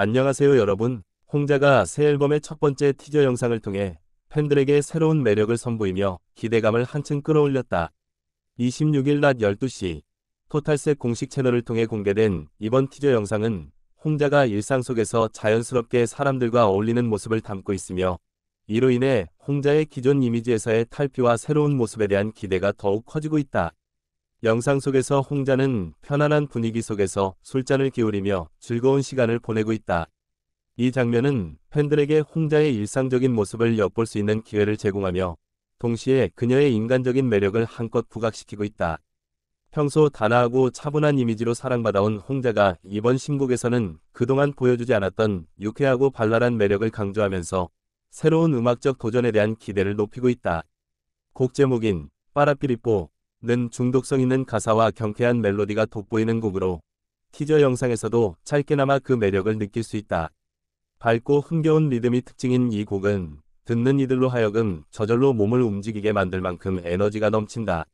안녕하세요 여러분. 홍자가 새 앨범의 첫 번째 티저 영상을 통해 팬들에게 새로운 매력을 선보이며 기대감을 한층 끌어올렸다. 26일 낮 12시 토탈색 공식 채널을 통해 공개된 이번 티저 영상은 홍자가 일상 속에서 자연스럽게 사람들과 어울리는 모습을 담고 있으며 이로 인해 홍자의 기존 이미지에서의 탈피와 새로운 모습에 대한 기대가 더욱 커지고 있다. 영상 속에서 홍자는 편안한 분위기 속에서 술잔을 기울이며 즐거운 시간을 보내고 있다. 이 장면은 팬들에게 홍자의 일상적인 모습을 엿볼 수 있는 기회를 제공하며 동시에 그녀의 인간적인 매력을 한껏 부각시키고 있다. 평소 단아하고 차분한 이미지로 사랑받아온 홍자가 이번 신곡에서는 그동안 보여주지 않았던 유쾌하고 발랄한 매력을 강조하면서 새로운 음악적 도전에 대한 기대를 높이고 있다. 곡 제목인 빠라피리뽀 는 중독성 있는 가사와 경쾌한 멜로디가 돋보이는 곡으로 티저 영상에서도 짧게나마 그 매력을 느낄 수 있다. 밝고 흥겨운 리듬이 특징인 이 곡은 듣는 이들로 하여금 저절로 몸을 움직이게 만들 만큼 에너지가 넘친다.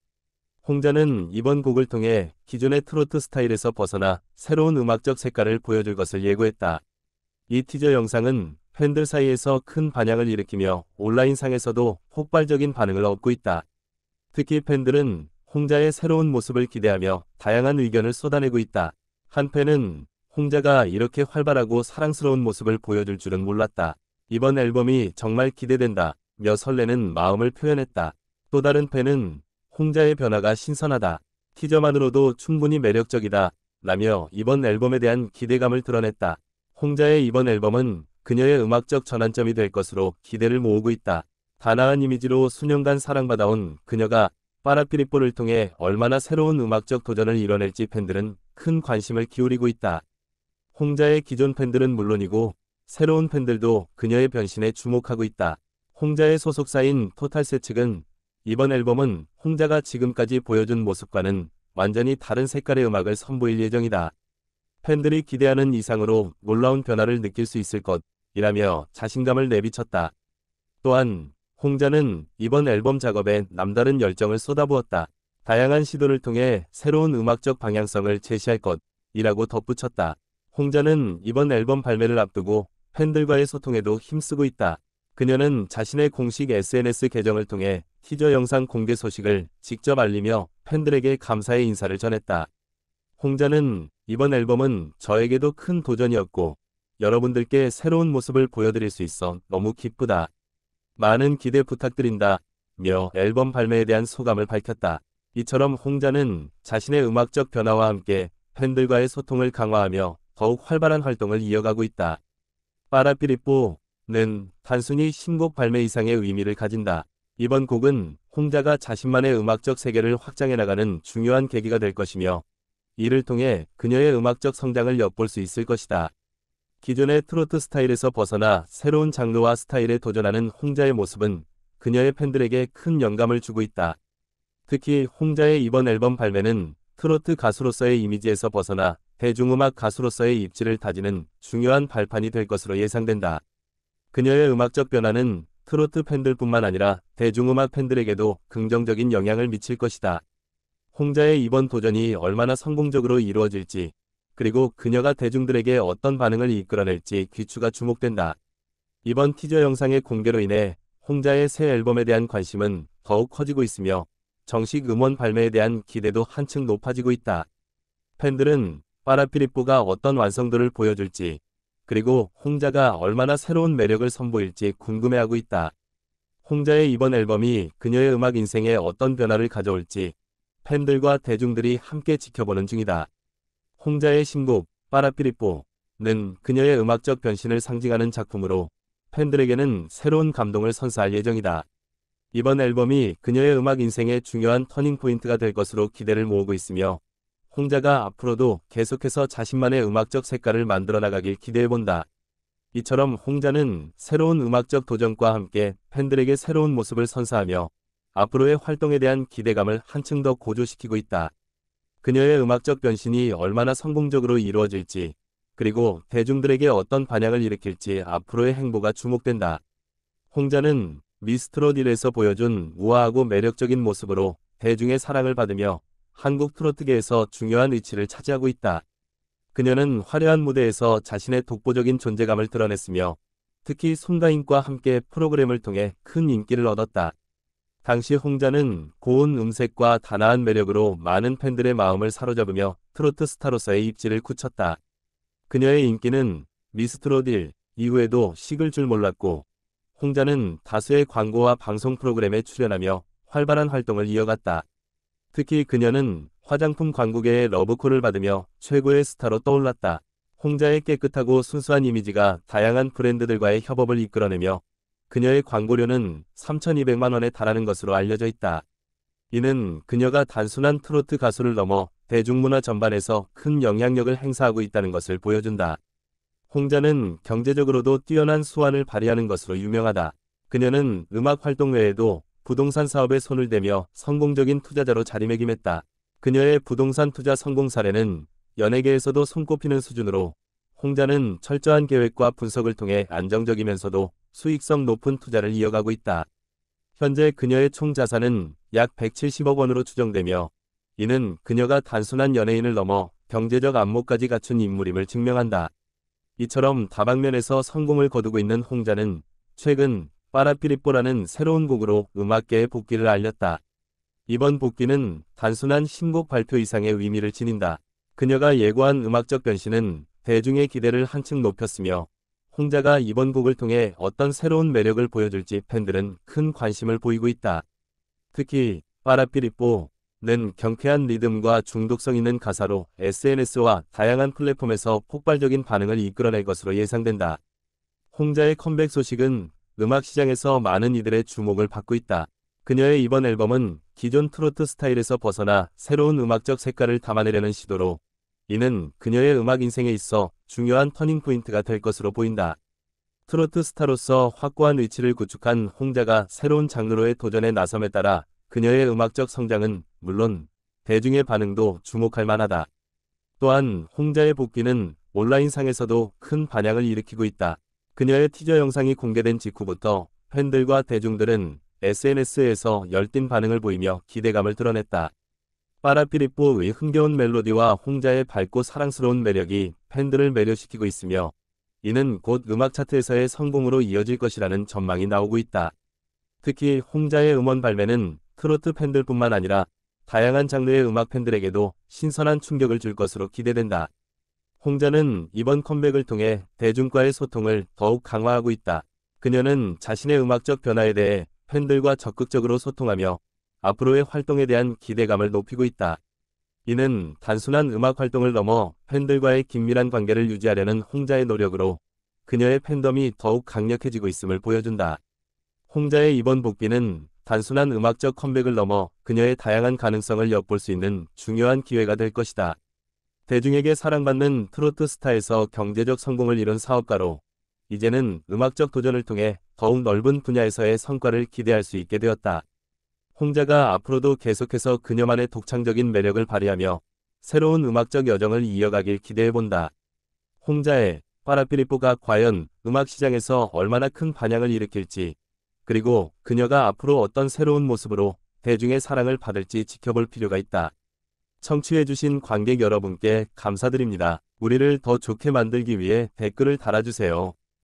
홍자는 이번 곡을 통해 기존의 트로트 스타일에서 벗어나 새로운 음악적 색깔을 보여줄 것을 예고했다. 이 티저 영상은 팬들 사이에서 큰 반향을 일으키며 온라인상에서도 폭발적인 반응을 얻고 있다. 특히 팬들은 홍자의 새로운 모습을 기대하며 다양한 의견을 쏟아내고 있다. 한 팬은 홍자가 이렇게 활발하고 사랑스러운 모습을 보여줄 줄은 몰랐다. 이번 앨범이 정말 기대된다. 며 설레는 마음을 표현했다. 또 다른 팬은 홍자의 변화가 신선하다. 티저만으로도 충분히 매력적이다. 라며 이번 앨범에 대한 기대감을 드러냈다. 홍자의 이번 앨범은 그녀의 음악적 전환점이 될 것으로 기대를 모으고 있다. 다나한 이미지로 수년간 사랑받아온 그녀가 파라피리포를 통해 얼마나 새로운 음악적 도전을 이뤄낼지 팬들은 큰 관심을 기울이고 있다. 홍자의 기존 팬들은 물론이고 새로운 팬들도 그녀의 변신에 주목하고 있다. 홍자의 소속사인 토탈세 측은 이번 앨범은 홍자가 지금까지 보여준 모습과는 완전히 다른 색깔의 음악을 선보일 예정이다. 팬들이 기대하는 이상으로 놀라운 변화를 느낄 수 있을 것이라며 자신감을 내비쳤다. 또한 홍자는 이번 앨범 작업에 남다른 열정을 쏟아부었다. 다양한 시도를 통해 새로운 음악적 방향성을 제시할 것이라고 덧붙였다. 홍자는 이번 앨범 발매를 앞두고 팬들과의 소통에도 힘쓰고 있다. 그녀는 자신의 공식 SNS 계정을 통해 티저 영상 공개 소식을 직접 알리며 팬들에게 감사의 인사를 전했다. 홍자는 이번 앨범은 저에게도 큰 도전이었고 여러분들께 새로운 모습을 보여드릴 수 있어 너무 기쁘다. 많은 기대 부탁드린다. 며 앨범 발매에 대한 소감을 밝혔다. 이처럼 홍자는 자신의 음악적 변화와 함께 팬들과의 소통을 강화하며 더욱 활발한 활동을 이어가고 있다. 빠라피리뽀는 단순히 신곡 발매 이상의 의미를 가진다. 이번 곡은 홍자가 자신만의 음악적 세계를 확장해 나가는 중요한 계기가 될 것이며 이를 통해 그녀의 음악적 성장을 엿볼 수 있을 것이다. 기존의 트로트 스타일에서 벗어나 새로운 장르와 스타일에 도전하는 홍자의 모습은 그녀의 팬들에게 큰 영감을 주고 있다. 특히 홍자의 이번 앨범 발매는 트로트 가수로서의 이미지에서 벗어나 대중음악 가수로서의 입지를 다지는 중요한 발판이 될 것으로 예상된다. 그녀의 음악적 변화는 트로트 팬들뿐만 아니라 대중음악 팬들에게도 긍정적인 영향을 미칠 것이다. 홍자의 이번 도전이 얼마나 성공적으로 이루어질지 그리고 그녀가 대중들에게 어떤 반응을 이끌어낼지 귀추가 주목된다. 이번 티저 영상의 공개로 인해 홍자의 새 앨범에 대한 관심은 더욱 커지고 있으며 정식 음원 발매에 대한 기대도 한층 높아지고 있다. 팬들은 파라피리뽀가 어떤 완성도를 보여줄지 그리고 홍자가 얼마나 새로운 매력을 선보일지 궁금해하고 있다. 홍자의 이번 앨범이 그녀의 음악 인생에 어떤 변화를 가져올지 팬들과 대중들이 함께 지켜보는 중이다. 홍자의 신곡 빠라피리뽀는 그녀의 음악적 변신을 상징하는 작품으로 팬들에게는 새로운 감동을 선사할 예정이다. 이번 앨범이 그녀의 음악 인생의 중요한 터닝포인트가 될 것으로 기대를 모으고 있으며 홍자가 앞으로도 계속해서 자신만의 음악적 색깔을 만들어 나가길 기대해본다. 이처럼 홍자는 새로운 음악적 도전과 함께 팬들에게 새로운 모습을 선사하며 앞으로의 활동에 대한 기대감을 한층 더 고조시키고 있다. 그녀의 음악적 변신이 얼마나 성공적으로 이루어질지 그리고 대중들에게 어떤 반향을 일으킬지 앞으로의 행보가 주목된다. 홍자는 미스트롯1에서 보여준 우아하고 매력적인 모습으로 대중의 사랑을 받으며 한국 트로트계에서 중요한 위치를 차지하고 있다. 그녀는 화려한 무대에서 자신의 독보적인 존재감을 드러냈으며 특히 손가인과 함께 프로그램을 통해 큰 인기를 얻었다. 당시 홍자는 고운 음색과 단아한 매력으로 많은 팬들의 마음을 사로잡으며 트로트 스타로서의 입지를 굳혔다. 그녀의 인기는 미스트로딜 이후에도 식을 줄 몰랐고 홍자는 다수의 광고와 방송 프로그램에 출연하며 활발한 활동을 이어갔다. 특히 그녀는 화장품 광고계의 러브콜을 받으며 최고의 스타로 떠올랐다. 홍자의 깨끗하고 순수한 이미지가 다양한 브랜드들과의 협업을 이끌어내며 그녀의 광고료는 3,200만원에 달하는 것으로 알려져 있다. 이는 그녀가 단순한 트로트 가수를 넘어 대중문화 전반에서 큰 영향력을 행사하고 있다는 것을 보여준다. 홍자는 경제적으로도 뛰어난 수완을 발휘하는 것으로 유명하다. 그녀는 음악 활동 외에도 부동산 사업에 손을 대며 성공적인 투자자로 자리매김했다. 그녀의 부동산 투자 성공 사례는 연예계에서도 손꼽히는 수준으로 홍자는 철저한 계획과 분석을 통해 안정적이면서도 수익성 높은 투자를 이어가고 있다. 현재 그녀의 총 자산은 약 170억 원으로 추정되며 이는 그녀가 단순한 연예인을 넘어 경제적 안목까지 갖춘 인물임을 증명한다. 이처럼 다방면에서 성공을 거두고 있는 홍자는 최근 파라피리뽀라는 새로운 곡으로 음악계에 복귀를 알렸다. 이번 복귀는 단순한 신곡 발표 이상의 의미를 지닌다. 그녀가 예고한 음악적 변신은 대중의 기대를 한층 높였으며 홍자가 이번 곡을 통해 어떤 새로운 매력을 보여줄지 팬들은 큰 관심을 보이고 있다. 특히 파라피리뽀는 경쾌한 리듬과 중독성 있는 가사로 SNS와 다양한 플랫폼에서 폭발적인 반응을 이끌어낼 것으로 예상된다. 홍자의 컴백 소식은 음악 시장에서 많은 이들의 주목을 받고 있다. 그녀의 이번 앨범은 기존 트로트 스타일에서 벗어나 새로운 음악적 색깔을 담아내려는 시도로 이는 그녀의 음악 인생에 있어 중요한 터닝포인트가 될 것으로 보인다. 트로트 스타로서 확고한 위치를 구축한 홍자가 새로운 장르로의 도전에 나섬에 따라 그녀의 음악적 성장은 물론 대중의 반응도 주목할 만하다. 또한 홍자의 복귀는 온라인상에서도 큰 반향을 일으키고 있다. 그녀의 티저 영상이 공개된 직후부터 팬들과 대중들은 SNS에서 열띤 반응을 보이며 기대감을 드러냈다. 파라피리포의 흥겨운 멜로디와 홍자의 밝고 사랑스러운 매력이 팬들을 매료시키고 있으며 이는 곧 음악 차트에서의 성공으로 이어질 것이라는 전망이 나오고 있다. 특히 홍자의 음원 발매는 트로트 팬들뿐만 아니라 다양한 장르의 음악 팬들에게도 신선한 충격을 줄 것으로 기대된다. 홍자는 이번 컴백을 통해 대중과의 소통을 더욱 강화하고 있다. 그녀는 자신의 음악적 변화에 대해 팬들과 적극적으로 소통하며 앞으로의 활동에 대한 기대감을 높이고 있다. 이는 단순한 음악 활동을 넘어 팬들과의 긴밀한 관계를 유지하려는 홍자의 노력으로 그녀의 팬덤이 더욱 강력해지고 있음을 보여준다. 홍자의 이번 복귀는 단순한 음악적 컴백을 넘어 그녀의 다양한 가능성을 엿볼 수 있는 중요한 기회가 될 것이다. 대중에게 사랑받는 트로트 스타에서 경제적 성공을 이룬 사업가로 이제는 음악적 도전을 통해 더욱 넓은 분야에서의 성과를 기대할 수 있게 되었다. 홍자가 앞으로도 계속해서 그녀만의 독창적인 매력을 발휘하며 새로운 음악적 여정을 이어가길 기대해본다. 홍자의 파라피리포가 과연 음악 시장에서 얼마나 큰 반향을 일으킬지 그리고 그녀가 앞으로 어떤 새로운 모습으로 대중의 사랑을 받을지 지켜볼 필요가 있다. 청취해주신 관객 여러분께 감사드립니다. 우리를 더 좋게 만들기 위해 댓글을 달아주세요.